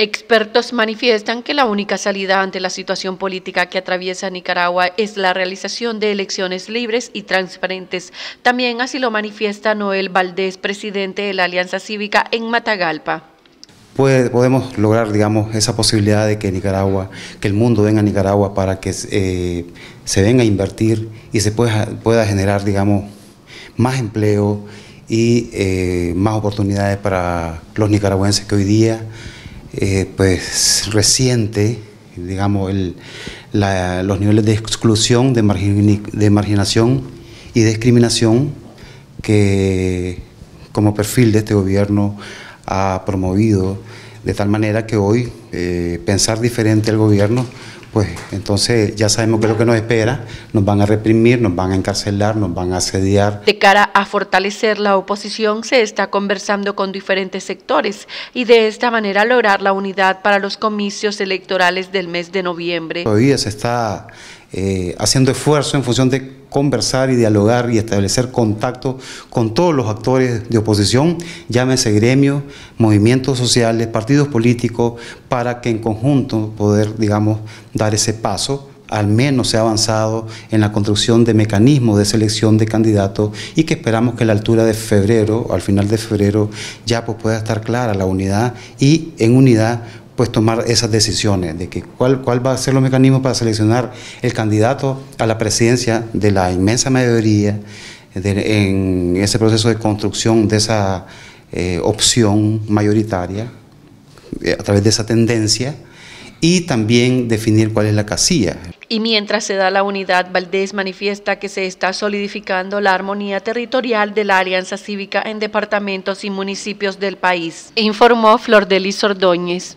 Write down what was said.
Expertos manifiestan que la única salida ante la situación política que atraviesa Nicaragua es la realización de elecciones libres y transparentes. También así lo manifiesta Noel Valdés, presidente de la Alianza Cívica en Matagalpa. Pues, podemos lograr, digamos, esa posibilidad de que Nicaragua, que el mundo venga a Nicaragua para que eh, se venga a invertir y se pueda, generar, digamos, más empleo y eh, más oportunidades para los nicaragüenses que hoy día eh, pues reciente, digamos, los niveles de exclusión, de, marginación y discriminación que como perfil de este gobierno ha promovido, de tal manera que hoy eh, pensar diferente al gobierno pues entonces ya sabemos qué es lo que nos espera, nos van a reprimir, nos van a encarcelar, nos van a asediar. De cara a fortalecer la oposición se está conversando con diferentes sectores y de esta manera lograr la unidad para los comicios electorales del mes de noviembre. Todavía se está eh, haciendo esfuerzo en función de conversar y dialogar y establecer contacto con todos los actores de oposición, llámese gremios, movimientos sociales, partidos políticos, para que en conjunto poder, digamos, dar ese paso al menos se ha avanzado en la construcción de mecanismos de selección de candidatos y que esperamos que a la altura de febrero, al final de febrero, ya pues pueda estar clara la unidad y en unidad pues tomar esas decisiones de que cuál, cuál va a ser los mecanismo para seleccionar el candidato a la presidencia de la inmensa mayoría en ese proceso de construcción de esa eh, opción mayoritaria eh, a través de esa tendencia y también definir cuál es la casilla. Y mientras se da la unidad, Valdés manifiesta que se está solidificando la armonía territorial de la Alianza Cívica en departamentos y municipios del país, informó Flor Delis Ordóñez.